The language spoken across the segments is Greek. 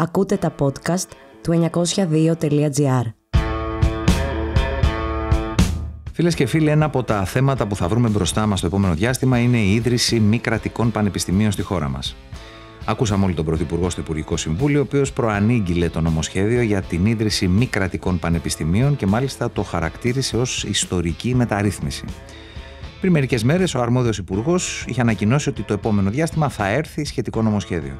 Ακούτε τα podcast του 902.gr. Φίλες και φίλοι, ένα από τα θέματα που θα βρούμε μπροστά μας το επόμενο διάστημα είναι η ίδρυση μη κρατικών πανεπιστημίων στη χώρα μας. Ακούσαμε όλοι τον Πρωθυπουργό στο Υπουργικό Συμβούλιο, ο οποίος προανήγγειλε το νομοσχέδιο για την ίδρυση μη κρατικών πανεπιστημίων και μάλιστα το χαρακτήρισε ως ιστορική μεταρρύθμιση. Πριν μερικές μέρες, ο αρμόδιος Υπουργός είχε ανακοινώσει ότι το επόμενο διάστημα θα έρθει σχετικό νομοσχέδιο.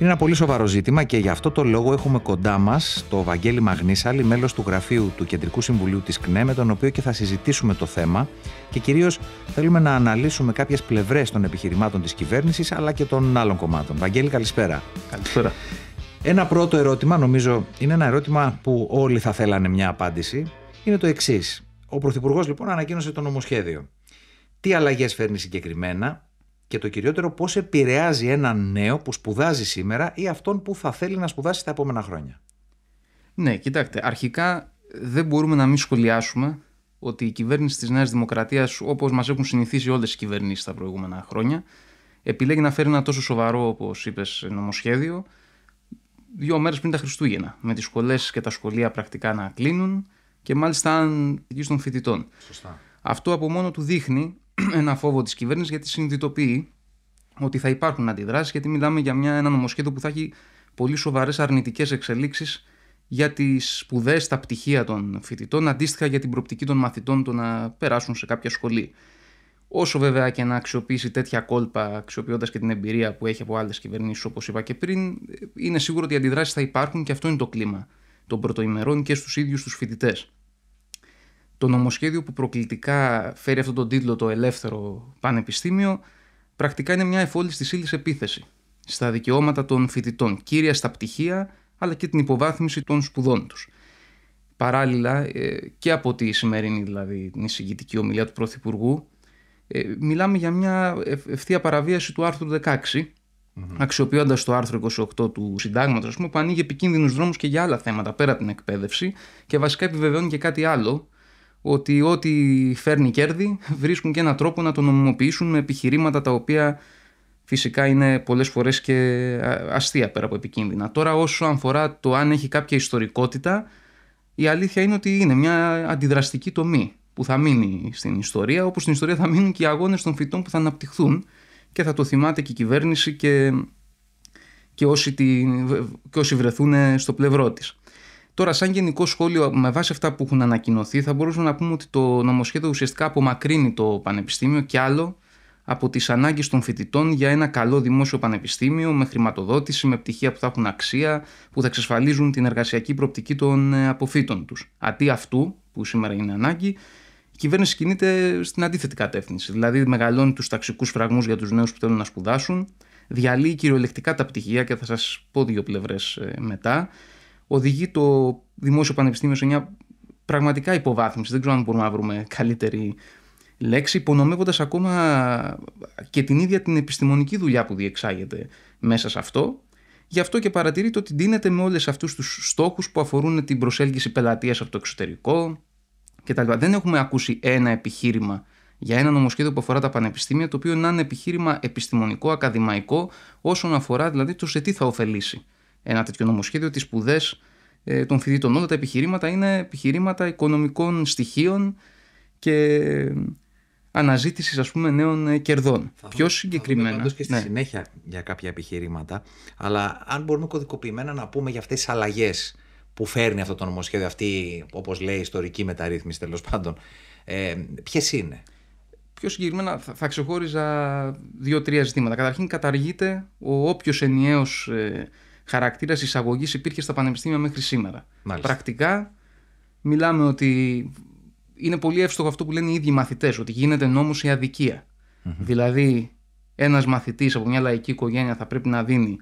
Είναι ένα πολύ σοβαρό ζήτημα και γι' αυτό το λόγο έχουμε κοντά μας το Βαγγέλη Μαγνίσαλη, μέλος του γραφείου του Κεντρικού Συμβουλίου της ΚΝΕ, με τον οποίο και θα συζητήσουμε το θέμα και κυρίως θέλουμε να αναλύσουμε κάποιες πλευρές των επιχειρημάτων της κυβέρνησης αλλά και των άλλων κομμάτων. Βαγγέλη, καλησπέρα. Καλησπέρα. Ένα πρώτο ερώτημα, νομίζω είναι ένα ερώτημα που όλοι θα θέλανε μια απάντηση, είναι το εξής. Ο Πρωθυπουργός λοιπόν ανακοίνωσε το νομοσχέδιο. Τι αλλαγές φέρνει συγκεκριμένα, και το κυριότερο πώς επηρεάζει έναν νέο που σπουδάζει σήμερα ή αυτόν που θα θέλει να σπουδάσει τα επόμενα χρόνια. Ναι, κοιτάξτε, αρχικά δεν μπορούμε να μην σχολιάσουμε ότι η κυβέρνηση της Νέας Δημοκρατίας, όπως μας έχουν συνηθίσει όλες οι κυβερνήσεις τα προηγούμενα χρόνια, επιλέγει να φέρει ένα τόσο σοβαρό, όπως είπες, νομοσχέδιο, δύο μέρες πριν τα Χριστούγεννα, με τις σχολές και τα σχολεία πρακτικά να κλείνουν και μάλιστα αν των φοιτητών. Σωστά. Αυτό από μόνο του δείχνει ένα φόβο της κυβέρνησης γιατί συνειδητοποιεί ότι θα υπάρχουν αντιδράσεις, γιατί μιλάμε για μια, ένα νομοσχέδιο που θα έχει πολύ σοβαρές αρνητικές εξελίξεις για τις σπουδές, τα πτυχία των φοιτητών, αντίστοιχα για την προπτική των μαθητών το να περάσουν σε κάποια σχολή. Όσο βέβαια και να αξιοποιήσει τέτοια κόλπα, αξιοποιώντας και την εμπειρία που έχει από άλλες κυβερνήσεις, όπως είπα και πριν, είναι σίγουρο ότι οι αντιδράσεις θα υπάρχουν και αυτό είναι το κλίμα των πρωτοημερών και στους ίδιους τους φοιτητές. Το νομοσχέδιο που προκλητικά φέρει αυτόν τον τίτλο το Ελεύθερο Πανεπιστήμιο πρακτικά είναι μια εφόλη της ύλης επίθεση στα δικαιώματα των φοιτητών, κύρια στα πτυχία αλλά και την υποβάθμιση των σπουδών τους. Παράλληλα ε, και από τη σημερινή δηλαδή την εισηγητική ομιλία του Πρωθυπουργού ε, μιλάμε για μια ευθεία παραβίαση του άρθρου 16 mm Αξιοποιώντας το άρθρο 28 του συντάγματος, που ανοίγει επικίνδυνους δρόμους και για άλλα θέματα πέρα από την εκπαίδευση και βασικά επιβεβαιώνει και κάτι άλλο, ότι ό,τι φέρνει κέρδη βρίσκουν και έναν τρόπο να το νομιμοποιήσουν με επιχειρήματα τα οποία φυσικά είναι πολλές φορές και αστεία πέρα από επικίνδυνα. Τώρα όσο αφορά το αν έχει κάποια ιστορικότητα, η αλήθεια είναι ότι είναι μια αντιδραστική τομή που θα μείνει στην ιστορία, όπως στην ιστορία θα μείνουν και οι αγώνες των φυτών που θα αναπτυχθούν και θα το θυμάται και η κυβέρνηση και, και, όσοι, όσοι βρεθούν στο πλευρό της. Τώρα, σαν γενικό σχόλιο, με βάση αυτά που έχουν ανακοινωθεί, θα μπορούσαμε να πούμε ότι το νομοσχέδιο ουσιαστικά απομακρύνει το πανεπιστήμιο και άλλο από τις ανάγκες των φοιτητών για ένα καλό δημόσιο πανεπιστήμιο με χρηματοδότηση, με πτυχία που θα έχουν αξία, που θα εξασφαλίζουν την εργασιακή προοπτική των ε, αποφύτων τους. Αντί αυτού, που σήμερα είναι ανάγκη, η κυβέρνηση κινείται στην αντίθετη κατεύθυνση. Δηλαδή, μεγαλώνει τους ταξικούς φραγμούς για τους νέους που θέλουν να σπουδάσουν, διαλύει κυριολεκτικά τα πτυχία και θα σας πω δύο πλευρές ε, μετά οδηγεί το δημόσιο πανεπιστήμιο σε μια πραγματικά υποβάθμιση. Δεν ξέρω αν μπορούμε να βρούμε καλύτερη λέξη, υπονομεύοντας ακόμα και την ίδια την επιστημονική δουλειά που διεξάγεται μέσα σε αυτό. Γι' αυτό και παρατηρείται ότι ντύνεται με όλες αυτούς τους στόχους που αφορούν την προσέλκυση πελατείας από το εξωτερικό κτλ. Δεν έχουμε ακούσει ένα επιχείρημα για ένα νομοσχέδιο που αφορά τα πανεπιστήμια, το οποίο να είναι επιχείρημα επιστημονικό, ακαδημαϊκό, όσον αφορά δηλαδή το σε τι θα ωφελήσει ένα τέτοιο νομοσχέδιο, τις σπουδές ε, των φοιτητών. Όλα τα επιχειρήματα είναι επιχειρήματα οικονομικών στοιχείων και ε, αναζήτησης ας πούμε νέων ε, κερδών. Θα Πιο συγκεκριμένα. Θα και στη ναι. συνέχεια για κάποια επιχειρήματα, αλλά αν μπορούμε κωδικοποιημένα να πούμε για αυτές τις αλλαγές που φέρνει αυτό το νομοσχέδιο, αυτή όπως λέει ιστορική μεταρρύθμιση τέλος πάντων, ε, ποιες είναι. Πιο συγκεκριμένα θα ξεχώριζα δύο-τρία ζητήματα. Καταρχήν καταργείται ο όποιος ενιαίος ε, χαρακτήρας εισαγωγής υπήρχε στα πανεπιστήμια μέχρι σήμερα. Πρακτικά μιλάμε ότι είναι πολύ εύστοχο αυτό που λένε οι ίδιοι μαθητές, ότι γίνεται νόμος η αδικια Δηλαδή, ένας μαθητής από μια λαϊκή οικογένεια θα πρέπει να δίνει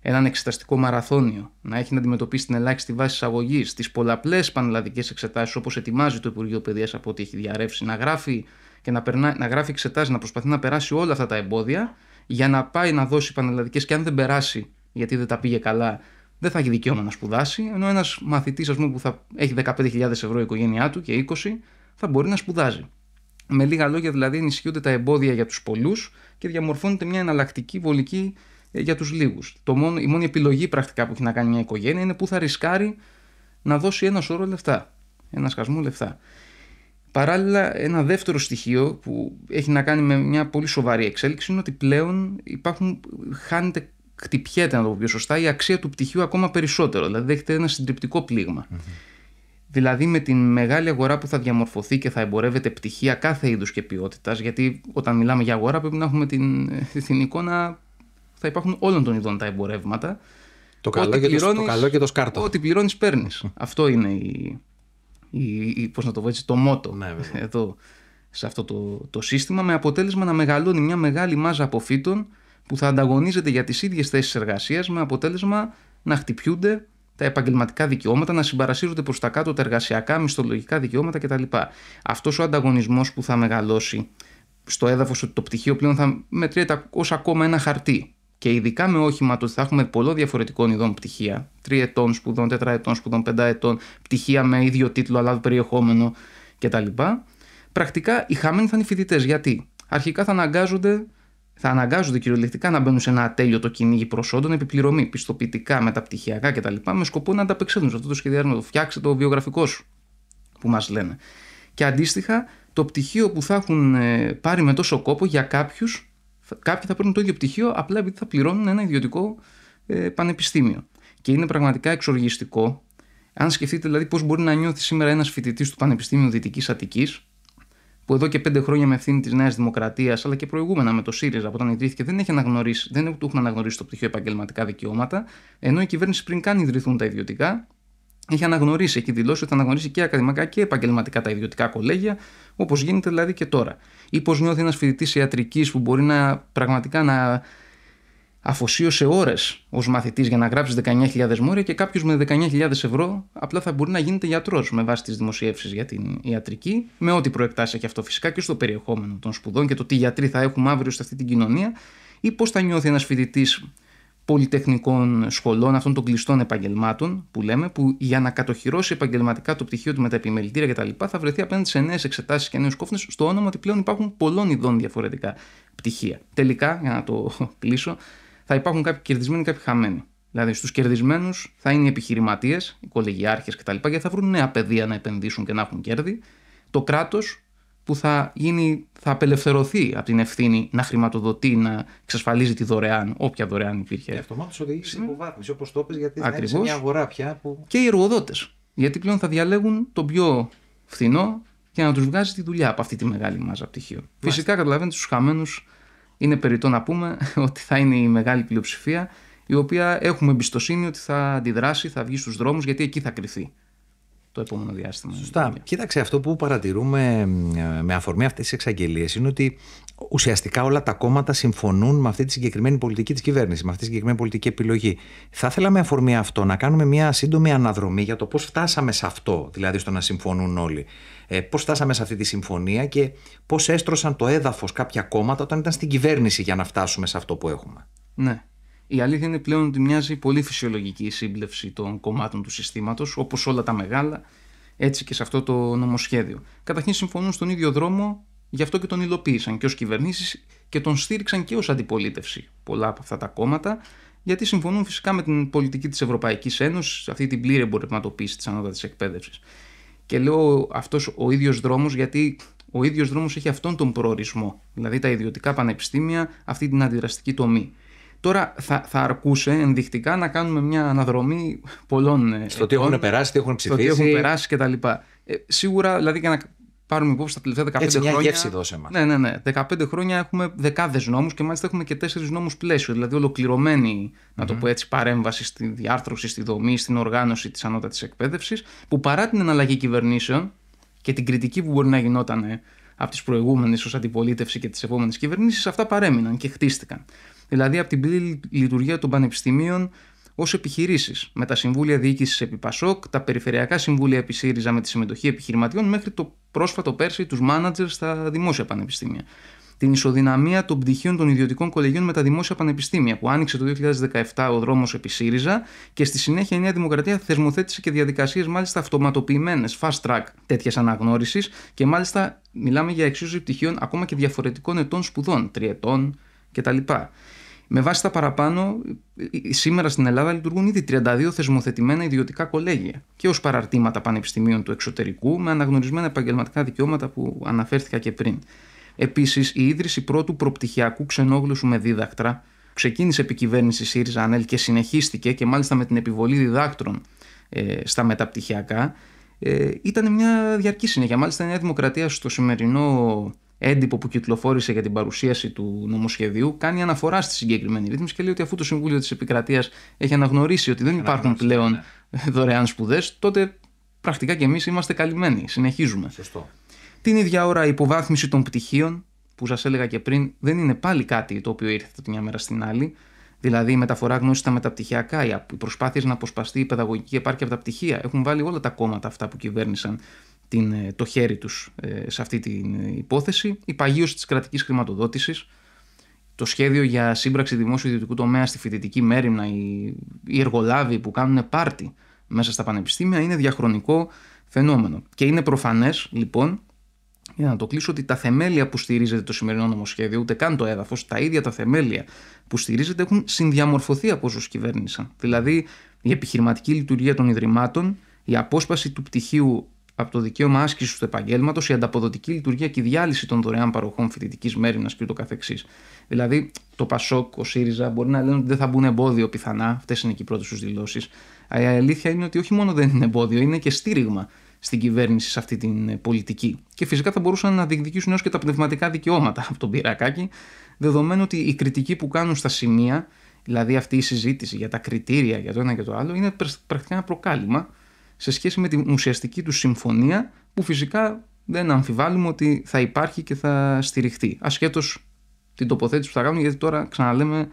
έναν εξεταστικό μαραθώνιο, να έχει να αντιμετωπίσει την ελάχιστη βάση εισαγωγής, τις πολλαπλές πανελλαδικές εξετάσεις όπως ετοιμάζει το Υπουργείο Παιδείας από ό,τι έχει διαρρεύσει, να γράφει και να, να γράφει εξετάσεις, να προσπαθεί να περάσει όλα αυτά τα εμπόδια για να πάει να δώσει πανελλαδικές και αν δεν περάσει γιατί δεν τα πήγε καλά, δεν θα έχει δικαίωμα να σπουδάσει. Ενώ ένας μαθητής, ας πούμε, που θα έχει 15.000 ευρώ η οικογένειά του και 20, θα μπορεί να σπουδάζει. Με λίγα λόγια, δηλαδή, ενισχύονται τα εμπόδια για τους πολλούς και διαμορφώνεται μια εναλλακτική βολική ε, για τους λίγους. Το η μόνη επιλογή πρακτικά που έχει να κάνει μια οικογένεια είναι που θα ρισκάρει να δώσει ένα σώρο λεφτά. Ένα σκασμό λεφτά. Παράλληλα, ένα δεύτερο στοιχείο που έχει να κάνει με μια πολύ σοβαρή εξέλιξη είναι ότι πλέον υπάρχουν, χάνεται χτυπιέται, να το πω πιο σωστά, η αξία του πτυχίου ακόμα περισσότερο. Δηλαδή, δέχεται ένα συντριπτικό πλήγμα. Mm-hmm. Δηλαδή, με την μεγάλη αγορά που θα διαμορφωθεί και θα εμπορεύεται πτυχία κάθε είδους και ποιότητας, γιατί όταν μιλάμε για αγορά, πρέπει να έχουμε την, ε, την εικόνα. Θα υπάρχουν όλων των ειδών τα εμπορεύματα. Το καλό, και το, το καλό και το σκάρτο. Ό,τι πληρώνεις, παίρνεις. Αυτό είναι η, η, η, πώς να το πω έτσι, το μότο ναι, εδώ, σε αυτό το, το σύστημα με αποτέλεσμα να μεγαλώνει μια μεγάλη μάζα αποφύτων που θα ανταγωνίζεται για τις ίδιες θέσεις εργασίας με αποτέλεσμα να χτυπιούνται τα επαγγελματικά δικαιώματα, να συμπαρασύρονται προς τα κάτω τα εργασιακά, μισθολογικά δικαιώματα κτλ. Αυτός ο ανταγωνισμός που θα μεγαλώσει στο έδαφος ότι το πτυχίο πλέον θα μετριέται ως ακόμα ένα χαρτί και ειδικά με όχημα το ότι θα έχουμε πολλών διαφορετικών ειδών πτυχία, τριετών σπουδών, τετραετών σπουδών, πενταετών, πτυχία με ίδιο τίτλο αλλά περιεχόμενο κτλ. Πρακτικά οι χαμένοι θα είναι φοιτητές. Γιατί αρχικά θα αναγκάζονται θα αναγκάζονται κυριολεκτικά να μπαίνουν σε ένα ατέλειο το κυνήγι προσόντων, επιπληρωμή, πιστοποιητικά, μεταπτυχιακά κτλ. με σκοπό να ανταπεξέλθουν σε αυτό το σχεδιασμό, το φτιάξε το βιογραφικό σου που μας λένε. Και αντίστοιχα, το πτυχίο που θα έχουν ε, πάρει με τόσο κόπο για κάποιους, κάποιοι θα παίρνουν το ίδιο πτυχίο απλά επειδή θα πληρώνουν ένα ιδιωτικό ε, πανεπιστήμιο. Και είναι πραγματικά εξοργιστικό, αν σκεφτείτε δηλαδή πώς μπορεί να νιώθει σήμερα ένας φοιτητής του Πανεπιστήμιου Δυτικής Αττικής που εδώ και πέντε χρόνια με ευθύνη της Νέας Δημοκρατίας, αλλά και προηγούμενα με το ΣΥΡΙΖΑ, όταν ιδρύθηκε, δεν, έχει αναγνωρίσει, δεν του έχουν αναγνωρίσει το πτυχίο επαγγελματικά δικαιώματα, ενώ η κυβέρνηση πριν καν ιδρυθούν τα ιδιωτικά, έχει αναγνωρίσει, έχει δηλώσει ότι θα αναγνωρίσει και ακαδημαϊκά και επαγγελματικά τα ιδιωτικά κολέγια, όπως γίνεται δηλαδή και τώρα. Ή πώς νιώθει ένας φοιτητής ιατρικής που μπορεί να πραγματικά να αφοσίωσε ώρες ως μαθητής για να γράψεις 19.000 μόρια και κάποιος με 19.000 ευρώ απλά θα μπορεί να γίνεται γιατρός με βάση τις δημοσιεύσεις για την ιατρική, με ό,τι προεκτάσει και αυτό φυσικά και στο περιεχόμενο των σπουδών και το τι γιατροί θα έχουμε αύριο σε αυτή την κοινωνία, ή πώς θα νιώθει ένας φοιτητής πολυτεχνικών σχολών, αυτών των κλειστών επαγγελμάτων που λέμε, που για να κατοχυρώσει επαγγελματικά το πτυχίο του με τα επιμελητήρια κτλ., θα βρεθεί απέναντι σε νέες εξετάσεις και νέους κόφνε, στο όνομα ότι πλέον υπάρχουν πολλών ειδών διαφορετικά πτυχία. Τελικά, για να το κλείσω, θα υπάρχουν κάποιοι κερδισμένοι, κάποιοι χαμένοι. Δηλαδή, στους κερδισμένους θα είναι οι επιχειρηματίες, οι κολεγιάρχες κτλ. γιατί θα βρουν νέα παιδεία να επενδύσουν και να έχουν κέρδη. Το κράτος που θα, γίνει, θα απελευθερωθεί από την ευθύνη να χρηματοδοτεί, να εξασφαλίζει τη δωρεάν, όποια δωρεάν υπήρχε. Και αυτομάτω οδηγεί σε ναι. υποβάθμιση, όπως το είπες, γιατί θα είναι μια αγορά πια. Που... Και οι εργοδότες. Γιατί πλέον θα διαλέγουν τον πιο φθηνό και να τους βγάζει τη δουλειά από αυτή τη μεγάλη μάζα πτυχίων. Φυσικά καταλαβαίνετε του χαμένους είναι περιττό να πούμε ότι θα είναι η μεγάλη πλειοψηφία η οποία έχουμε εμπιστοσύνη ότι θα αντιδράσει, θα βγει στους δρόμους γιατί εκεί θα κρυθεί το επόμενο διάστημα. Σωστά. Κοίταξε, αυτό που παρατηρούμε ε, με αφορμή αυτές τις εξαγγελίες είναι ότι ουσιαστικά όλα τα κόμματα συμφωνούν με αυτή τη συγκεκριμένη πολιτική της κυβέρνησης, με αυτή τη συγκεκριμένη πολιτική επιλογή. Θα ήθελα με αφορμή αυτό να κάνουμε μια σύντομη αναδρομή για το πώς φτάσαμε σε αυτό, δηλαδή στο να συμφωνούν όλοι. Ε, πώς φτάσαμε σε αυτή τη συμφωνία και πώς έστρωσαν το έδαφος κάποια κόμματα όταν ήταν στην κυβέρνηση για να φτάσουμε σε αυτό που έχουμε. Ναι η αλήθεια είναι πλέον ότι μοιάζει πολύ φυσιολογική η σύμπλευση των κομμάτων του συστήματος, όπως όλα τα μεγάλα, έτσι και σε αυτό το νομοσχέδιο. Καταρχήν συμφωνούν στον ίδιο δρόμο, γι' αυτό και τον υλοποίησαν και ως κυβερνήσεις και τον στήριξαν και ως αντιπολίτευση πολλά από αυτά τα κόμματα, γιατί συμφωνούν φυσικά με την πολιτική της Ευρωπαϊκής Ένωσης, αυτή την πλήρη εμπορευματοποίηση της ανώτατης εκπαίδευσης. Και λέω αυτός ο ίδιος δρόμος, γιατί ο ίδιος δρόμος έχει αυτόν τον προορισμό, δηλαδή τα ιδιωτικά πανεπιστήμια, αυτή την αντιδραστική τομή. Τώρα θα, θα αρκούσε ενδεικτικά να κάνουμε μια αναδρομή πολλών. Ε, στο τι έχουν περάσει, τι έχουν ψηφίσει. Στο τι έχουν περάσει κτλ. Ε, σίγουρα, δηλαδή, για να πάρουμε υπόψη τα τελευταία 15 Έτσι, μια χρόνια. Γεύση δώσε μας. Ναι, ναι, ναι. 15 χρόνια έχουμε δεκάδες νόμους και μάλιστα έχουμε και τέσσερις νόμους πλαίσιο. Δηλαδή, ολοκληρωμένη, mm-hmm. να το πω έτσι, παρέμβαση στη διάρθρωση, στη δομή, στην οργάνωση της ανώτατης εκπαίδευσης, που παρά την εναλλαγή κυβερνήσεων και την κριτική που μπορεί να γινόταν από τις προηγούμενες ως αντιπολίτευση και τις επόμενες κυβερνήσεις, αυτά παρέμειναν και χτίστηκαν δηλαδή από την πλήρη λειτουργία των πανεπιστημίων ως επιχειρήσεις, με τα συμβούλια διοίκησης επί Πασόκ, τα περιφερειακά συμβούλια επί ΣΥΡΙΖΑ με τη συμμετοχή επιχειρηματιών, μέχρι το πρόσφατο πέρσι τους μάνατζερ στα δημόσια πανεπιστήμια. Την ισοδυναμία των πτυχίων των ιδιωτικών κολεγίων με τα δημόσια πανεπιστήμια, που άνοιξε το 2017 ο δρόμος επί ΣΥΡΙΖΑ και στη συνέχεια η Νέα Δημοκρατία θεσμοθέτησε και διαδικασίες μάλιστα αυτοματοποιημένες, fast track τέτοιας αναγνώρισης και μάλιστα μιλάμε για εξίσωση πτυχίων ακόμα και διαφορετικών ετών σπουδών, τριετών κτλ. Με βάση τα παραπάνω, ε, ε, σήμερα στην Ελλάδα λειτουργούν ήδη 32 θεσμοθετημένα ιδιωτικά κολέγια και ως παραρτήματα πανεπιστημίων του εξωτερικού με αναγνωρισμένα επαγγελματικά δικαιώματα που αναφέρθηκα και πριν. Επίσης, η ίδρυση πρώτου προπτυχιακού ξενόγλωσσου με δίδακτρα ξεκίνησε επί κυβέρνησης ΣΥΡΙΖΑ ΑΝΕΛ και συνεχίστηκε και μάλιστα με την επιβολή διδάκτρων ε, στα μεταπτυχιακά. ήταν μια διαρκή συνέχεια. Μάλιστα, η Νέα Δημοκρατία στο σημερινό έντυπο που κυκλοφόρησε για την παρουσίαση του νομοσχεδίου κάνει αναφορά στη συγκεκριμένη ρύθμιση και λέει ότι αφού το Συμβούλιο της Επικρατείας έχει αναγνωρίσει ότι δεν υπάρχουν πλέον ναι. δωρεάν σπουδές, τότε πρακτικά και εμείς είμαστε καλυμμένοι. Συνεχίζουμε. Σωστό. Την ίδια ώρα η υποβάθμιση των πτυχίων, που σας έλεγα και πριν, δεν είναι πάλι κάτι το οποίο ήρθε από τη μια μέρα στην άλλη. Δηλαδή η μεταφορά γνώση στα μεταπτυχιακά, οι προσπάθειες να αποσπαστεί η παιδαγωγική επάρκεια από τα πτυχία. Έχουν βάλει όλα τα κόμματα αυτά που κυβέρνησαν την, ε, το χέρι τους ε, σε αυτή την ε, υπόθεση. Η παγίωση της κρατικής χρηματοδότησης, το σχέδιο για σύμπραξη δημόσιου ιδιωτικού τομέα στη φοιτητική μέρημνα, οι, οι εργολάβοι που κάνουν πάρτι μέσα στα πανεπιστήμια είναι διαχρονικό φαινόμενο. Και είναι προφανές λοιπόν, για να το κλείσω, ότι τα θεμέλια που στηρίζεται το σημερινό νομοσχέδιο, ούτε καν το έδαφος, τα ίδια τα θεμέλια που στηρίζεται έχουν συνδιαμορφωθεί από όσους κυβέρνησαν. Δηλαδή η επιχειρηματική λειτουργία των Ιδρυμάτων, η απόσπαση του πτυχίου από το δικαίωμα άσκησης του επαγγέλματος, η ανταποδοτική λειτουργία και η διάλυση των δωρεάν παροχών φοιτητικής μέρημνας κ.ο.κ. Δηλαδή, το Πασόκ, ο ΣΥΡΙΖΑ μπορεί να λένε ότι δεν θα μπουν εμπόδιο πιθανά, αυτές είναι και οι πρώτες τους δηλώσεις. η αλήθεια είναι ότι όχι μόνο δεν είναι εμπόδιο, είναι και στήριγμα στην κυβέρνηση σε αυτή την ε, πολιτική. Και φυσικά θα μπορούσαν να διεκδικήσουν έως και τα πνευματικά δικαιώματα από τον πυρακάκι, δεδομένου ότι η κριτική που κάνουν στα σημεία, δηλαδή αυτή η συζήτηση για τα κριτήρια για το ένα και το άλλο, είναι πρακτικά ένα προκάλημα σε σχέση με την ουσιαστική τους συμφωνία που φυσικά δεν αμφιβάλλουμε ότι θα υπάρχει και θα στηριχτεί ασχέτως την τοποθέτηση που θα κάνουν γιατί τώρα ξαναλέμε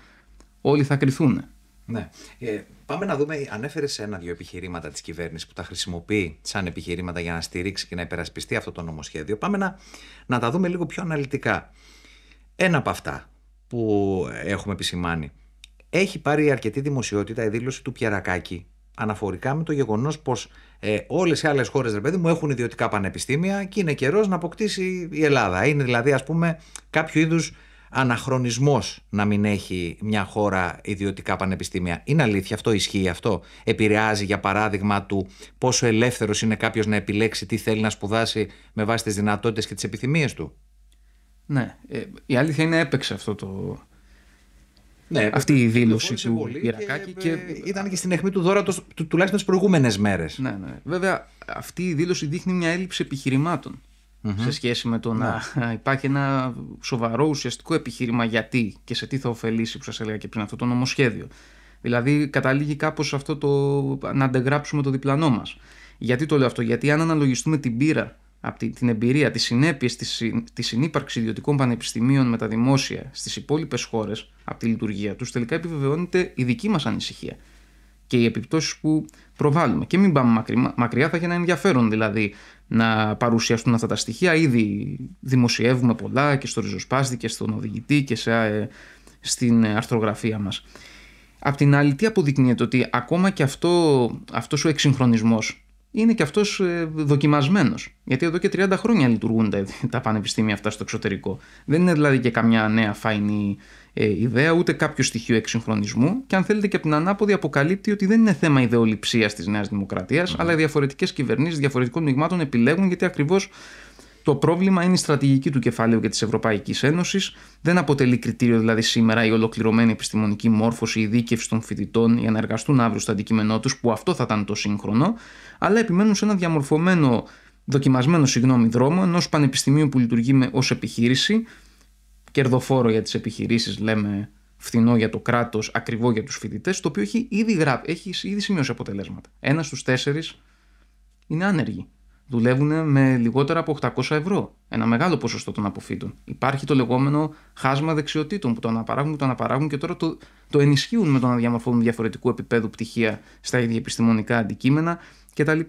όλοι θα κρυθούν. Ναι. Ε, πάμε να δούμε, ανέφερες σε ένα-δύο επιχειρήματα της κυβέρνησης που τα χρησιμοποιεί σαν επιχειρήματα για να στηρίξει και να υπερασπιστεί αυτό το νομοσχέδιο. Πάμε να, να τα δούμε λίγο πιο αναλυτικά. Ένα από αυτά που έχουμε επισημάνει. Έχει πάρει αρκετή δημοσιότητα η δήλωση του Πιερακάκη αναφορικά με το γεγονός πως ε, όλες οι άλλες χώρες, ρε παιδί μου, έχουν ιδιωτικά πανεπιστήμια και είναι καιρός να αποκτήσει η Ελλάδα. Είναι δηλαδή, ας πούμε, κάποιο είδους αναχρονισμός να μην έχει μια χώρα ιδιωτικά πανεπιστήμια. Είναι αλήθεια αυτό, ισχύει αυτό. Επηρεάζει, για παράδειγμα, του πόσο ελεύθερος είναι κάποιος να επιλέξει τι θέλει να σπουδάσει με βάση τις δυνατότητες και τις επιθυμίες του. Ναι. Ε, η αλήθεια είναι έπαιξε αυτό το, ναι, αυτή η δήλωση του Ιρακάκη. Και, Ήταν και στην αιχμή του δώρα το, τουλάχιστον τι προηγούμενες μέρες. Ναι, ναι, ναι. Βέβαια, αυτή η δήλωση δείχνει μια έλλειψη σε σχέση με το να ναι. υπάρχει ένα σοβαρό ουσιαστικό επιχείρημα γιατί και σε τι θα ωφελήσει, που σας έλεγα και πριν, αυτό το νομοσχέδιο. Δηλαδή, καταλήγει κάπως αυτό το να αντεγράψουμε το διπλανό μας. Γιατί το λέω αυτό, Γιατί αν αναλογιστούμε την πείρα από την, εμπειρία, τις συνέπειες της, της ιδιωτικών πανεπιστημίων με τα δημόσια στις υπόλοιπες χώρες από τη λειτουργία τους, τελικά επιβεβαιώνεται η δική μας ανησυχία και οι επιπτώσεις που προβάλλουμε. Και μην πάμε μακριά, μακριά θα έχει ένα ενδιαφέρον δηλαδή να παρουσιαστούν αυτά τα στοιχεία. Ήδη δημοσιεύουμε πολλά και στο ριζοσπάστη και στον οδηγητή και σε, ε, στην αρθρογραφία μας. Απ' την άλλη τι αποδεικνύεται ότι ακόμα και αυτό, αυτός ο εξυγχρονισμός είναι και αυτός ε, δοκιμασμένος. Γιατί εδώ και 30 χρόνια λειτουργούν τα, πανεπιστήμια αυτά στο εξωτερικό. Δεν είναι δηλαδή και καμιά νέα φάινη ε, ιδέα, ούτε κάποιο στοιχείο εξυγχρονισμού. Και αν θέλετε και από την ανάποδη, αποκαλύπτει ότι δεν είναι θέμα ιδεολειψίας της νέας δημοκρατίας ναι. αλλά διαφορετικές κυβερνήσεις, διαφορετικών μειγμάτων επιλέγουν γιατί ακριβώς το πρόβλημα είναι η στρατηγική του κεφαλαίου και της Ευρωπαϊκής Ένωσης. Δεν αποτελεί κριτήριο δηλαδή σήμερα η ολοκληρωμένη επιστημονική μόρφωση, η δίκευση των φοιτητών για να εργαστούν αύριο στο αντικείμενό τους, που αυτό θα ήταν το σύγχρονο, αλλά επιμένουν σε ένα διαμορφωμένο, δοκιμασμένο συγγνώμη, δρόμο ενός πανεπιστημίου που λειτουργεί ως επιχείρηση, κερδοφόρο για τις επιχειρήσεις, λέμε φθηνό για το κράτος, ακριβό για τους φοιτητές, το οποίο έχει ήδη, έχει ήδη σημειώσει αποτελέσματα. Ένας στους τέσσερις είναι άνεργοι δουλεύουν με λιγότερα από 800 ευρώ. Ένα μεγάλο ποσοστό των αποφύτων. Υπάρχει το λεγόμενο χάσμα δεξιοτήτων που το αναπαράγουν, το αναπαράγουν και τώρα το, το ενισχύουν με το να διαμορφώνουν διαφορετικού επίπεδου πτυχία στα ίδια επιστημονικά αντικείμενα κτλ.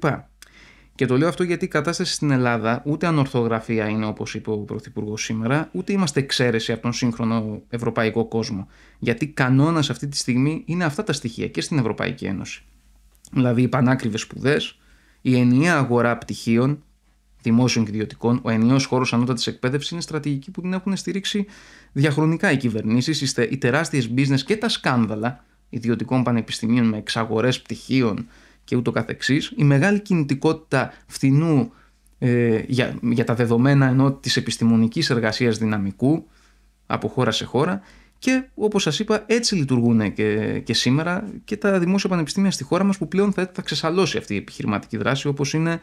Και το λέω αυτό γιατί η κατάσταση στην Ελλάδα ούτε ανορθογραφία είναι όπως είπε ο Πρωθυπουργός σήμερα, ούτε είμαστε εξαίρεση από τον σύγχρονο ευρωπαϊκό κόσμο. Γιατί κανόνας αυτή τη στιγμή είναι αυτά τα στοιχεία και στην Ευρωπαϊκή Ένωση. Δηλαδή οι πανάκριβες σπουδές, η ενιαία αγορά πτυχίων δημόσιων και ιδιωτικών, ο ενιαίος χώρος ανώτατης εκπαίδευσης είναι στρατηγική που την έχουν στηρίξει διαχρονικά οι κυβερνήσεις, οι τεράστιες business και τα σκάνδαλα ιδιωτικών πανεπιστημίων με εξαγορές πτυχίων και ούτω η μεγάλη κινητικότητα φθηνού ε, για, για τα δεδομένα ενώ της επιστημονικής εργασίας δυναμικού από χώρα σε χώρα και όπως σας είπα, έτσι λειτουργούν και, και σήμερα και τα δημόσια πανεπιστήμια στη χώρα μας που πλέον θα, θα ξεσαλώσει αυτή η επιχειρηματική δράση, όπως είναι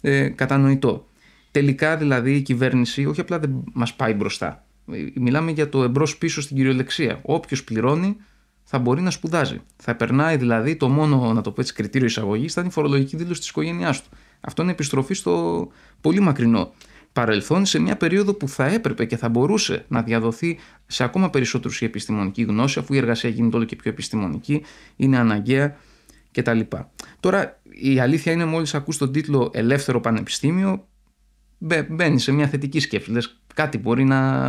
ε, κατανοητό. Τελικά δηλαδή η κυβέρνηση όχι απλά δεν μας πάει μπροστά. Ε, μιλάμε για το εμπρός πίσω στην κυριολεξία. Όποιος πληρώνει θα μπορεί να σπουδάζει. Θα περνάει δηλαδή το μόνο να το πω κριτήριο εισαγωγής θα είναι η φορολογική δήλωση της οικογένειάς του. Αυτό είναι επιστροφή στο πολύ μακρινό παρελθόν σε μια περίοδο που θα έπρεπε και θα μπορούσε να διαδοθεί σε ακόμα περισσότερους η επιστημονική γνώση, αφού η εργασία γίνεται όλο και πιο επιστημονική, είναι αναγκαία κτλ. Τώρα, η αλήθεια είναι μόλις ακούς τον τίτλο Ελεύθερο Πανεπιστήμιο, μπαίνει σε μια θετική σκέψη. Λες, κάτι μπορεί να,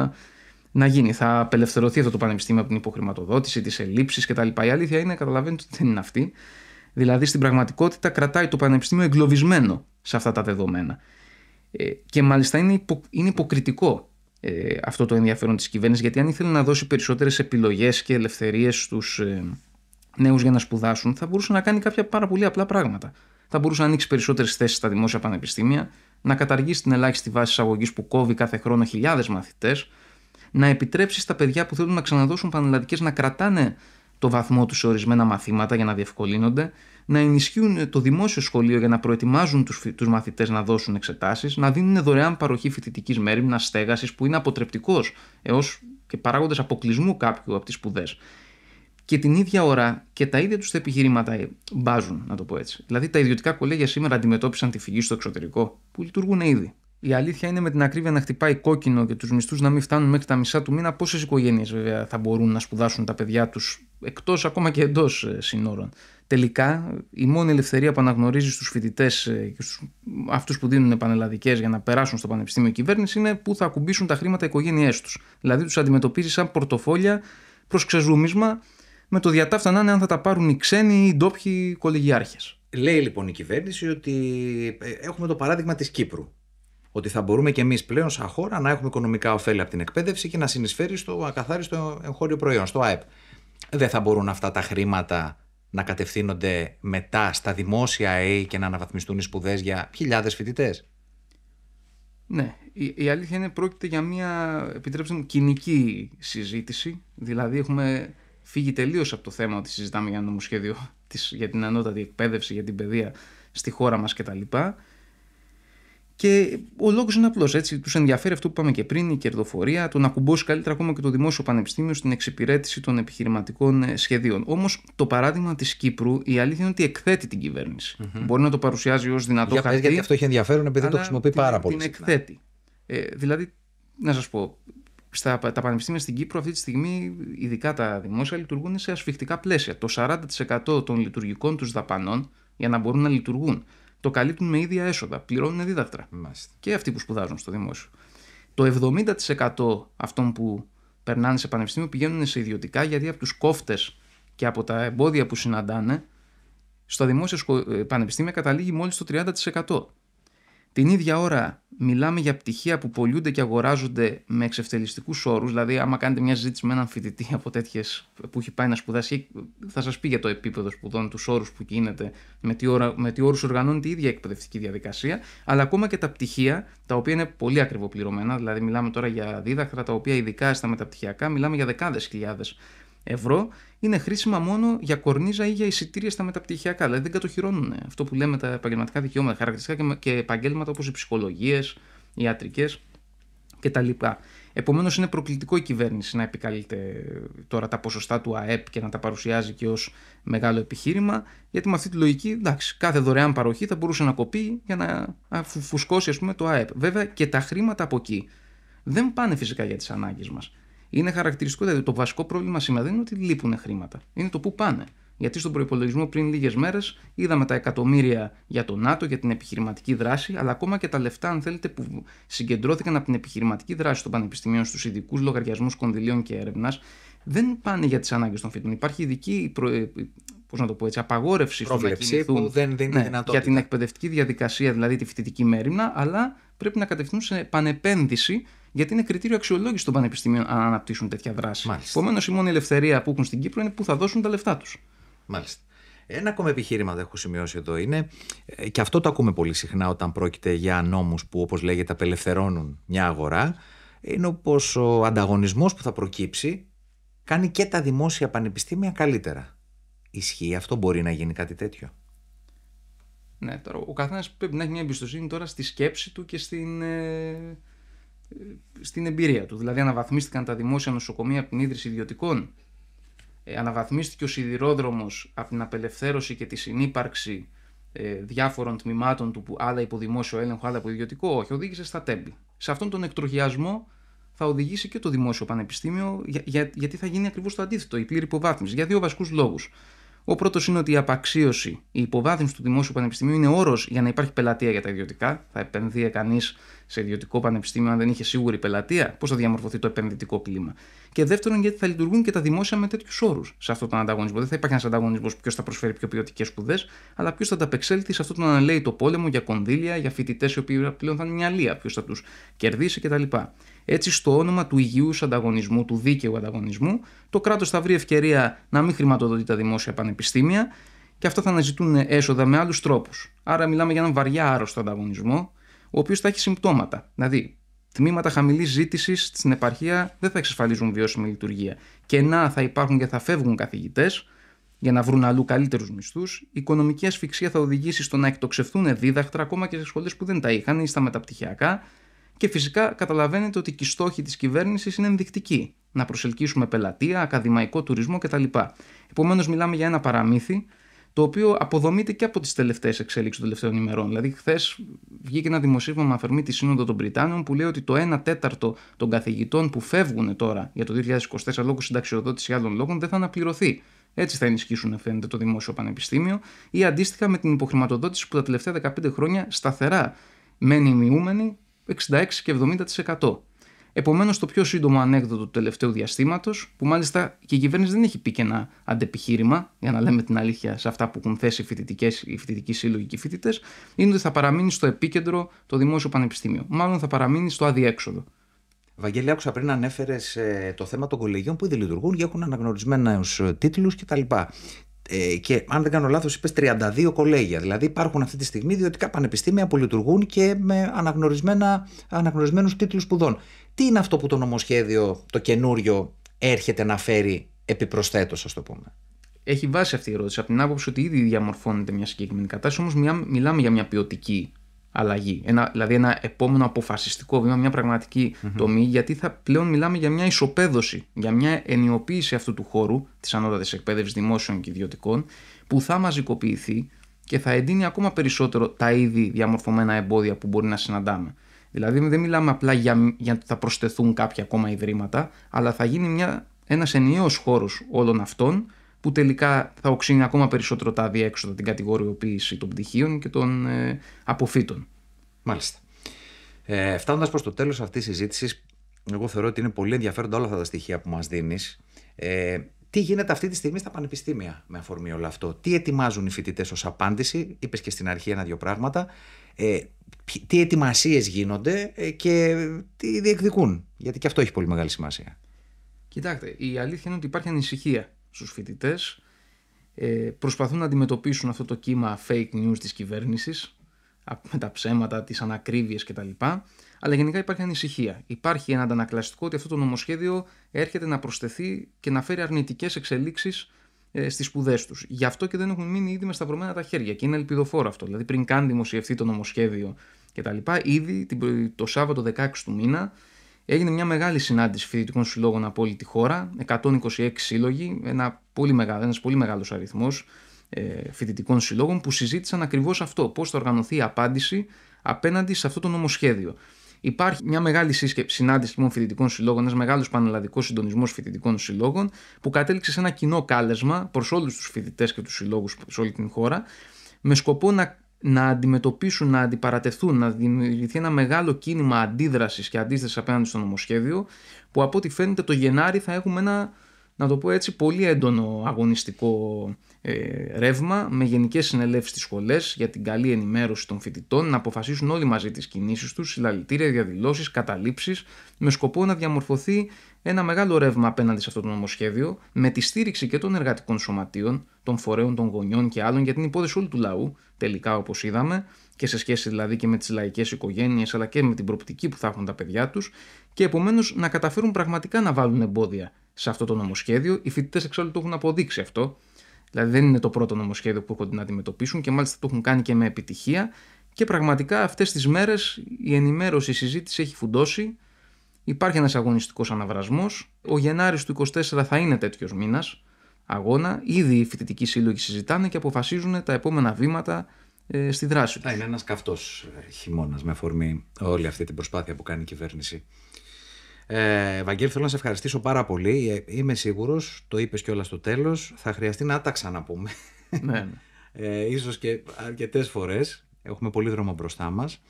να γίνει. Θα απελευθερωθεί αυτό το πανεπιστήμιο από την υποχρηματοδότηση, τις ελλείψεις κτλ. Η αλήθεια είναι, καταλαβαίνετε ότι δεν είναι αυτή. Δηλαδή, στην πραγματικότητα, κρατάει το πανεπιστήμιο εγκλωβισμένο σε αυτά τα δεδομένα. Ε, και μάλιστα είναι, είναι υποκριτικό ε, αυτό το ενδιαφέρον της κυβέρνησης γιατί αν ήθελε να δώσει περισσότερες επιλογές και ελευθερίες στους ε, νέους για να σπουδάσουν θα μπορούσε να κάνει κάποια πάρα πολύ απλά πράγματα. Θα μπορούσε να ανοίξει περισσότερες θέσεις στα δημόσια πανεπιστήμια, να καταργήσει την ελάχιστη βάση εισαγωγής που κόβει κάθε χρόνο χιλιάδες μαθητές, να επιτρέψει στα παιδιά που θέλουν να ξαναδώσουν πανελλαδικές να κρατάνε το βαθμό τους σε ορισμένα μαθήματα για να διευκολύνονται, να ενισχύουν ε, το δημόσιο σχολείο για να προετοιμάζουν τους τους μαθητές να δώσουν εξετάσεις, να δίνουν δωρεάν παροχή φοιτητικής μέρημνας στέγασης που είναι αποτρεπτικός έως και παράγοντα αποκλεισμού κάποιου από τις σπουδές. Και την ίδια ώρα και τα ίδια τους τα επιχειρήματα ε, μπάζουν, να το πω έτσι. Δηλαδή, τα ιδιωτικά κολέγια σήμερα αντιμετώπισαν τη φυγή στο εξωτερικό, που λειτουργούν ήδη. Η αλήθεια είναι με την ακρίβεια να χτυπάει κόκκινο και τους μισθούς να μην φτάνουν μέχρι τα μισά του μήνα. Πόσες οικογένειες βέβαια θα μπορούν να σπουδάσουν τα παιδιά τους εκτός ακόμα και εντός ε, συνόρων. Τελικά, η μόνη ελευθερία που αναγνωρίζεις στους φοιτητές ε, και αυτούς που δίνουν πανελλαδικές για να περάσουν στο πανεπιστήμιο η κυβέρνηση είναι πού θα ακουμπήσουν τα χρήματα οι οικογένειές τους. Δηλαδή, τους αντιμετωπίζεις σαν πορτοφόλια προς ξεζούμισμα με το διατάφτα να είναι αν θα τα πάρουν οι ξένοι ή οι ντόπιοι κολυγιάρχες. Λέει λοιπόν η κυβέρνηση ότι ε, έχουμε το παράδειγμα της Κύπρου ότι θα μπορούμε και εμείς πλέον, σαν χώρα, να έχουμε οικονομικά ωφέλη από την εκπαίδευση και να συνεισφέρει στο ακαθάριστο εγχώριο προϊόν, στο ΑΕΠ. Δεν θα μπορούν αυτά τα χρήματα να κατευθύνονται μετά στα δημόσια ΑΕΗ και να αναβαθμιστούν οι σπουδές για χιλιάδες φοιτητές. Ναι, η, η, αλήθεια είναι πρόκειται για μια, επιτρέψτε μου, κοινική συζήτηση. Δηλαδή έχουμε φύγει τελείως από το θέμα ότι συζητάμε για νομοσχέδιο για την ανώτατη εκπαίδευση, για την παιδεία στη χώρα μας κτλ. Και ο λόγος είναι απλός. Έτσι, τους ενδιαφέρει αυτό που είπαμε και πριν, η κερδοφορία, το να κουμπώσεις καλύτερα ακόμα και το δημόσιο πανεπιστήμιο στην εξυπηρέτηση των επιχειρηματικών ε, σχεδίων. Όμως το παράδειγμα της Κύπρου, η αλήθεια είναι ότι εκθέτει την κυβερνηση mm-hmm. Μπορεί να το παρουσιάζει ως δυνατό Για Γιατί αυτό έχει ενδιαφέρον, επειδή το χρησιμοποιεί την, πάρα πολύ. Την εκθέτει. Ε, δηλαδή, να σας πω, στα, τα πανεπιστήμια στην Κύπρο αυτή τη στιγμή, ειδικά τα δημόσια, λειτουργούν σε ασφιχτικά πλαίσια. Το 40% των λειτουργικών τους δαπανών για να μπορούν να λειτουργούν το καλύπτουν με ίδια έσοδα. Πληρώνουν δίδακτρα. Μάλιστα. Και αυτοί που σπουδάζουν στο δημόσιο. Το 70% αυτών που περνάνε σε πανεπιστήμιο πηγαίνουν σε ιδιωτικά γιατί από τους κόφτες και από τα εμπόδια που συναντάνε, στο δημόσιο ε, πανεπιστήμιο καταλήγει μόλις το 30%. Την ίδια ώρα μιλάμε για πτυχία που πολλούνται και αγοράζονται με εξευτελιστικούς όρους. Δηλαδή, άμα κάνετε μια ζήτηση με έναν φοιτητή από τέτοιες που έχει πάει να σπουδάσει, θα σας πει για το επίπεδο σπουδών, τους όρους που γίνεται, με τι, ώρα, με τι όρους οργανώνεται η ίδια εκπαιδευτική διαδικασία. Αλλά ακόμα και τα πτυχία, τα οποία είναι πολύ ακριβοπληρωμένα. Δηλαδή, μιλάμε τώρα για δίδακτρα, τα οποία ειδικά στα μεταπτυχιακά μιλάμε για δεκάδες χιλιάδες ευρώ είναι χρήσιμα μόνο για κορνίζα ή για εισιτήρια στα μεταπτυχιακά. Δηλαδή δεν κατοχυρώνουν ε, αυτό που λέμε τα επαγγελματικά δικαιώματα, χαρακτηριστικά και επαγγέλματα όπως οι ψυχολογίες, οι ιατρικές κτλ. Επομένως, είναι προκλητικό η κυβέρνηση να επικαλείται ε, τώρα τα ποσοστά του ΑΕΠ και να τα παρουσιάζει και ως μεγάλο επιχείρημα, γιατί με αυτή τη λογική, εντάξει, κάθε δωρεάν παροχή θα μπορούσε να κοπεί για να φουσκώσει ας το ΑΕΠ. Βέβαια και τα χρήματα από εκεί δεν πάνε φυσικά για τις ανάγκες μας είναι χαρακτηριστικό. Δηλαδή, το βασικό πρόβλημα σήμερα δεν είναι ότι λείπουν χρήματα. Είναι το πού πάνε. Γιατί στον προπολογισμό πριν λίγες μέρες είδαμε τα εκατομμύρια για το ΝΑΤΟ, για την επιχειρηματική δράση, αλλά ακόμα και τα λεφτά, αν θέλετε, που συγκεντρώθηκαν από την επιχειρηματική δράση των πανεπιστημίων στους ειδικούς λογαριασμούς κονδυλίων και έρευνας, δεν πάνε για τις ανάγκες των φοιτητών. Υπάρχει ειδική προ... Ε, πώς να το πω έτσι, απαγόρευση στο ναι, για την εκπαιδευτική διαδικασία, δηλαδή τη φοιτητική μέρημνα, αλλά πρέπει να κατευθυνούν σε πανεπένδυση γιατί είναι κριτήριο αξιολόγηση των πανεπιστημίων αν αναπτύσσουν τέτοια δράση. Επομένως, η μόνη ελευθερία που έχουν στην Κύπρο είναι που θα δώσουν τα λεφτά τους. Μάλιστα. Ένα ακόμα επιχείρημα που έχω σημειώσει εδώ είναι, ε, και αυτό το ακούμε πολύ συχνά όταν πρόκειται για νόμους που όπως λέγεται απελευθερώνουν μια αγορά, είναι πως ο ανταγωνισμός που θα προκύψει κάνει και τα δημόσια πανεπιστήμια καλύτερα. Ισχύει αυτό, μπορεί να γίνει κάτι τέτοιο. Ναι, τώρα ο καθένας πρέπει να έχει μια εμπιστοσύνη τώρα στη σκέψη του και στην. Ε, στην εμπειρία του. Δηλαδή, αναβαθμίστηκαν τα δημόσια νοσοκομεία από την ίδρυση ιδιωτικών, ε, αναβαθμίστηκε ο σιδηρόδρομος από την απελευθέρωση και τη συνύπαρξη ε, διάφορων τμήματων του που άλλα υπό δημόσιο έλεγχο, άλλα υπό ιδιωτικό. Όχι, οδήγησε στα τέμπη. Σε αυτόν τον εκτροχιασμό θα οδηγήσει και το δημόσιο πανεπιστήμιο, για, γιατί θα γίνει ακριβώς το αντίθετο, η πλήρη υποβάθμιση. Για δύο βασικούς λόγους. Ο πρώτος είναι ότι η απαξίωση, η υποβάθμιση του δημόσιου πανεπιστημίου είναι όρος για να υπάρχει πελατεία για τα ιδιωτικά. Θα επενδύει κανείς σε ιδιωτικό πανεπιστήμιο, αν δεν είχε σίγουρη πελατεία, πώς θα διαμορφωθεί το επενδυτικό κλίμα. Και δεύτερον, γιατί θα λειτουργούν και τα δημόσια με τέτοιους όρους σε αυτόν τον ανταγωνισμό. Δεν θα υπάρχει ένας ανταγωνισμός ποιος θα προσφέρει πιο ποιοτικές σπουδές, αλλά ποιος θα ανταπεξέλθει σε αυτόν τον το πόλεμο για κονδύλια, για φοιτητές οι οποίοι πλέον θα είναι μια λία, ποιος θα τους κερδίσει κτλ. Έτσι, στο όνομα του υγιούς ανταγωνισμού, του δίκαιου ανταγωνισμού, το κράτος θα βρει ευκαιρία να μην χρηματοδοτεί τα δημόσια πανεπιστήμια και αυτά θα αναζητούν έσοδα με άλλους τρόπους. Άρα, μιλάμε για έναν βαριά άρρωστο ανταγωνισμό, ο οποίος θα έχει συμπτώματα. Δηλαδή, τμήματα χαμηλής ζήτησης στην επαρχία δεν θα εξασφαλίζουν βιώσιμη λειτουργία. Κενά θα υπάρχουν και θα φεύγουν καθηγητές για να βρουν αλλού καλύτερους μισθούς. Η οικονομική ασφιξία θα οδηγήσει στο να εκτοξευθούν δίδακτρα ακόμα και σε σχολές που δεν τα είχαν ή στα μεταπτυχιακά. Και φυσικά καταλαβαίνετε ότι και οι στόχοι της κυβέρνησης είναι ενδεικτικοί. Να προσελκύσουμε πελατεία, ακαδημαϊκό τουρισμό κτλ. Επομένως, μιλάμε για ένα παραμύθι το οποίο αποδομείται και από τις τελευταίες εξέλιξει των τελευταίων ημερών. Δηλαδή, χθες βγήκε ένα δημοσίευμα αφορμή τη Σύνοδο των Βρυτάνων που λέει ότι το 1 τέταρτο των καθηγητών που φεύγουν τώρα για το 2024 λόγω συνταξιοδότηση ή άλλων λόγων δεν θα αναπληρωθεί. Έτσι θα ενισχύσουν, φαίνεται, το δημόσιο πανεπιστήμιο ή αντίστοιχα με την υποχρηματοδότηση που τα τελευταία 15 χρόνια σταθερά μένει μειούμενη 66 και 70%. Επομένως, το πιο σύντομο ανέκδοτο του τελευταίου διαστήματος, που μάλιστα και η κυβέρνηση δεν έχει πει και ένα αντεπιχείρημα, για να λέμε την αλήθεια, σε αυτά που έχουν θέσει οι φοιτητικοί σύλλογοι και οι φοιτητές, είναι ότι θα παραμείνει στο επίκεντρο το δημόσιο πανεπιστήμιο. Μάλλον θα παραμείνει στο αδιέξοδο. Βαγγέλη, άκουσα πριν ανέφερες ε, το θέμα των κολεγιών που ήδη λειτουργούν και έχουν αναγνωρισμένου τίτλους κτλ ε, και αν δεν κάνω λάθος, είπες 32 κολέγια. Δηλαδή υπάρχουν αυτή τη στιγμή ιδιωτικά πανεπιστήμια που λειτουργούν και με αναγνωρισμένου αναγνωρισμένους τίτλους σπουδών. Τι είναι αυτό που το νομοσχέδιο, το καινούριο, έρχεται να φέρει επιπροσθέτως, ας το πούμε. Έχει βάση αυτή η ερώτηση από την άποψη ότι ήδη διαμορφώνεται μια συγκεκριμένη κατάσταση, όμως μιλάμε για μια ποιοτική αλλαγή. Ένα, δηλαδή ένα επόμενο αποφασιστικό βήμα, μια πραγματικη τομή, γιατί θα πλέον μιλάμε για μια ισοπαίδωση, για μια ενιοποίηση αυτού του χώρου της ανώτατης εκπαίδευσης δημόσιων και ιδιωτικών, που θα μαζικοποιηθεί και θα εντείνει ακόμα περισσότερο τα ήδη διαμορφωμένα εμπόδια που μπορεί να συναντάμε. Δηλαδή δεν μιλάμε απλά για, για να θα προσθεθούν κάποια ακόμα ιδρύματα, αλλά θα γίνει μια, ένας ενιαίος χώρος όλων αυτών, που τελικά θα οξύνει ακόμα περισσότερο τα αδιέξοδα, την κατηγοριοποίηση των πτυχίων και των ε, αποφύτων. Μάλιστα. Ε, Φτάνοντας προς το τέλος αυτής της συζήτησης, εγώ θεωρώ ότι είναι πολύ ενδιαφέροντα όλα αυτά τα στοιχεία που μας δίνεις. Ε, τι γίνεται αυτή τη στιγμή στα πανεπιστήμια με αφορμή όλο αυτό, Τι ετοιμάζουν οι φοιτητές ως απάντηση, είπες και στην αρχή ένα-δύο πράγματα, ε, τι ετοιμασίες γίνονται ε, και τι διεκδικούν, γιατί και αυτό έχει πολύ μεγάλη σημασία. Κοιτάξτε, η αλήθεια είναι ότι υπάρχει ανησυχία στους φοιτητές. ε, προσπαθούν να αντιμετωπίσουν αυτό το κύμα fake news της κυβέρνησης με τα ψέματα, τις ανακρίβειες κτλ. Αλλά γενικά υπάρχει ανησυχία. Υπάρχει ένα αντανακλαστικό ότι αυτό το νομοσχέδιο έρχεται να προσθεθεί και να φέρει αρνητικές εξελίξεις στι ε, στις σπουδές τους. Γι' αυτό και δεν έχουν μείνει ήδη μες σταυρωμένα τα χέρια και είναι ελπιδοφόρο αυτό. Δηλαδή πριν καν δημοσιευτεί το νομοσχέδιο κτλ. Ήδη το Σάββατο 16 του μήνα έγινε μια μεγάλη συνάντηση φοιτητικών συλλόγων από όλη τη χώρα, 126 σύλλογοι, ένα πολύ μεγάλο, ένας πολύ μεγάλος αριθμός ε, φοιτητικών συλλόγων που συζήτησαν ακριβώς αυτό, πώς θα οργανωθεί η απάντηση απέναντι σε αυτό το νομοσχέδιο. Υπάρχει μια μεγάλη σύσκεψη, συνάντηση λοιπόν φοιτητικών συλλόγων, ένας μεγάλος πανελλαδικός συντονισμός φοιτητικών συλλόγων, που κατέληξε σε ένα κοινό κάλεσμα προς όλους τους φοιτητές και τους συλλόγους σε όλη την χώρα, με σκοπό να να αντιμετωπίσουν, να αντιπαρατεθούν, να δημιουργηθεί ένα μεγάλο κίνημα αντίδρασης και αντίστασης απέναντι στο νομοσχέδιο που από ό,τι φαίνεται το Γενάρη θα έχουμε ένα να το πω έτσι, πολύ έντονο αγωνιστικό ε, ρεύμα με γενικές συνελεύσεις στις σχολές για την καλή ενημέρωση των φοιτητών να αποφασίσουν όλοι μαζί τις κινήσεις τους, συλλαλητήρια, διαδηλώσεις, καταλήψεις με σκοπό να διαμορφωθεί ένα μεγάλο ρεύμα απέναντι σε αυτό το νομοσχέδιο με τη στήριξη και των εργατικών σωματείων, των φορέων, των γονιών και άλλων για την υπόθεση όλου του λαού τελικά όπως είδαμε και σε σχέση δηλαδή και με τις λαϊκές οικογένειες αλλά και με την προπτική που θα έχουν τα παιδιά τους και επομένως να καταφέρουν πραγματικά να βάλουν εμπόδια σε αυτό το νομοσχέδιο. Οι φοιτητές εξάλλου το έχουν αποδείξει αυτό. Δηλαδή δεν είναι το πρώτο νομοσχέδιο που έχουν να αντιμετωπίσουν και μάλιστα το έχουν κάνει και με επιτυχία. Και πραγματικά αυτές τις μέρες η ενημέρωση, η συζήτηση έχει φουντώσει. Υπάρχει ένας αγωνιστικός αναβρασμός. Ο Γενάρης του 24 θα είναι τέτοιος μήνας αγώνα. Ήδη οι φοιτητικοί σύλλογοι συζητάνε και αποφασίζουν τα επόμενα βήματα ε, στη δράση τους. Θα είναι ένας καυτός ε, χειμώνας με αφορμή όλη αυτή την προσπάθεια που κάνει η κυβέρνηση ε, Βαγγέλη, θέλω να σε ευχαριστήσω πάρα πολύ. Ε, είμαι σίγουρος, το είπες κιόλας στο τέλος, θα χρειαστεί να τα ξαναπούμε. Ναι. ναι. Ε, ίσως και αρκετές φορές. Έχουμε πολύ δρόμο μπροστά μας.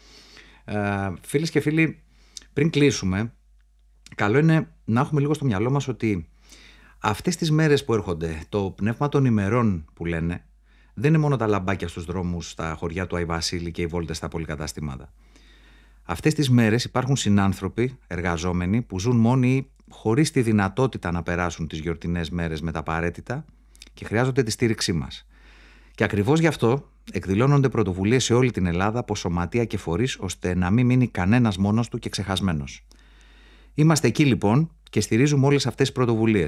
Ε, φίλες και φίλοι, πριν κλείσουμε, καλό είναι να έχουμε λίγο στο μυαλό μας ότι αυτές τις μέρες που έρχονται, το πνεύμα των ημερών που λένε, δεν είναι μόνο τα λαμπάκια στους δρόμους, στα χωριά του Βασίλη και οι βόλτες στα πολυκαταστήματα. Αυτές τις μέρες υπάρχουν συνάνθρωποι, εργαζόμενοι, που ζουν μόνοι ή χωρίς τη δυνατότητα να περάσουν τις γιορτινές μέρες με τα απαραίτητα και χρειάζονται τη στήριξή μας. Και ακριβώς γι' αυτό εκδηλώνονται πρωτοβουλίες σε όλη την Ελλάδα από σωματεία και φορείς, ώστε να μην μείνει κανένας μόνος του και ξεχασμένος. Είμαστε εκεί λοιπόν και στηρίζουμε όλες αυτές τις πρωτοβουλίες.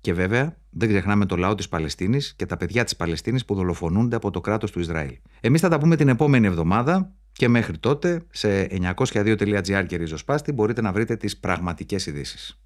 Και βέβαια, δεν ξεχνάμε το λαό της Παλαιστίνης και τα παιδιά της Παλαιστίνης που δολοφονούνται από το κράτος του Ισραήλ. Εμείς θα τα πούμε την επόμενη εβδομάδα. Και μέχρι τότε σε 902.gr και ριζοσπάστη μπορείτε να βρείτε τις πραγματικές ειδήσεις.